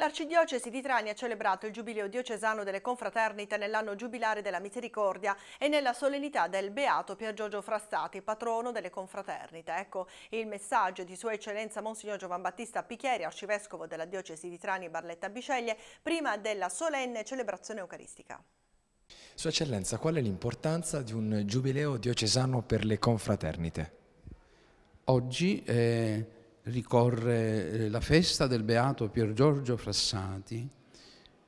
L'arcidiocesi di Trani ha celebrato il Giubileo diocesano delle confraternite nell'anno giubilare della misericordia e nella solennità del Beato Pier Giorgio Frassati, patrono delle confraternite. Ecco il messaggio di Sua Eccellenza Monsignor Giovan Battista Picchieri, arcivescovo della diocesi di Trani Barletta Biceglie, prima della solenne celebrazione eucaristica. Sua Eccellenza, qual è l'importanza di un Giubileo diocesano per le confraternite? Oggi... Eh ricorre eh, la festa del beato Pier Giorgio Frassati,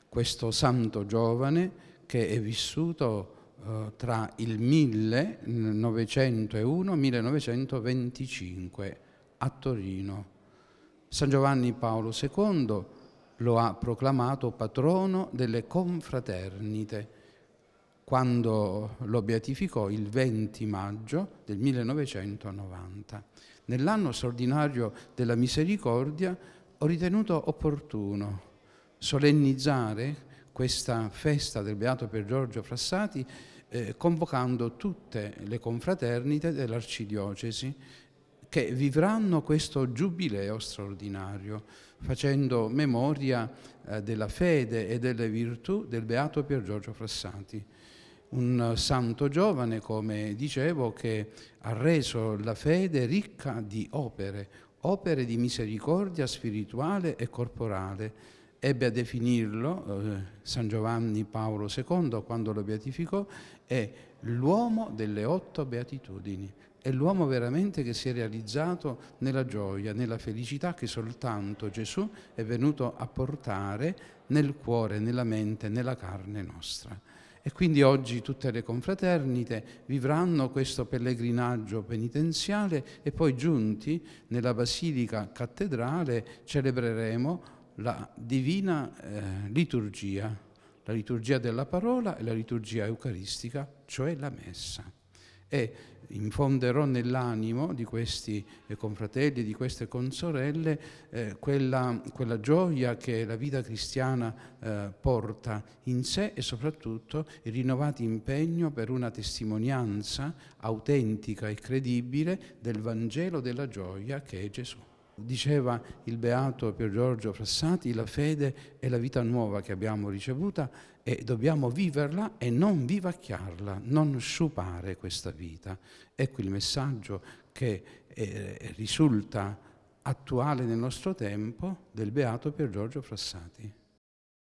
questo santo giovane che è vissuto eh, tra il 1901 e il 1925 a Torino. San Giovanni Paolo II lo ha proclamato patrono delle confraternite quando lo beatificò il 20 maggio del 1990. Nell'anno straordinario della misericordia ho ritenuto opportuno solennizzare questa festa del Beato per Giorgio Frassati eh, convocando tutte le confraternite dell'Arcidiocesi che vivranno questo giubileo straordinario, facendo memoria eh, della fede e delle virtù del Beato Pier Giorgio Frassati un santo giovane, come dicevo, che ha reso la fede ricca di opere, opere di misericordia spirituale e corporale. Ebbe a definirlo eh, San Giovanni Paolo II quando lo beatificò, è l'uomo delle otto beatitudini, è l'uomo veramente che si è realizzato nella gioia, nella felicità che soltanto Gesù è venuto a portare nel cuore, nella mente, nella carne nostra. E quindi oggi tutte le confraternite vivranno questo pellegrinaggio penitenziale e poi giunti nella Basilica Cattedrale celebreremo la divina eh, liturgia, la liturgia della parola e la liturgia eucaristica, cioè la messa e infonderò nell'animo di questi eh, confratelli, di queste consorelle, eh, quella, quella, gioia che la vita cristiana eh, porta in sé e soprattutto il rinnovato impegno per una testimonianza autentica e credibile del Vangelo della gioia che è Gesù. Diceva il beato Pier Giorgio Frassati, la fede è la vita nuova che abbiamo ricevuta e dobbiamo viverla e non vivacchiarla, non sciupare questa vita. Ecco il messaggio che eh, risulta attuale nel nostro tempo del beato Pier Giorgio Frassati.